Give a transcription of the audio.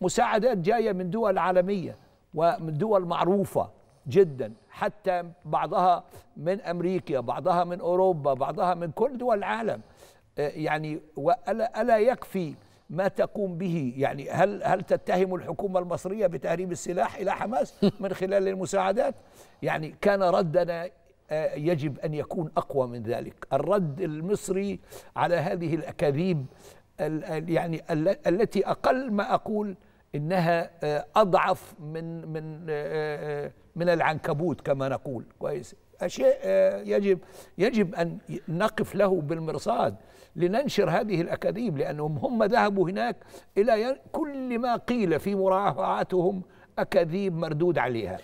مساعدات جاية من دول عالمية ومن دول معروفة جدا حتى بعضها من أمريكا بعضها من أوروبا بعضها من كل دول العالم آه، يعني ألا, ألا يكفي ما تقوم به يعني هل هل تتهم الحكومة المصرية بتهريب السلاح إلى حماس من خلال المساعدات يعني كان ردنا آه، يجب أن يكون أقوى من ذلك الرد المصري على هذه الأكاذيب يعني التي أقل ما أقول انها آه، اضعف من من آه، آه، من العنكبوت كما نقول كويس اشياء يجب يجب ان نقف له بالمرصاد لننشر هذه الاكاذيب لانهم هم ذهبوا هناك الى كل ما قيل في مراعاتهم اكاذيب مردود عليها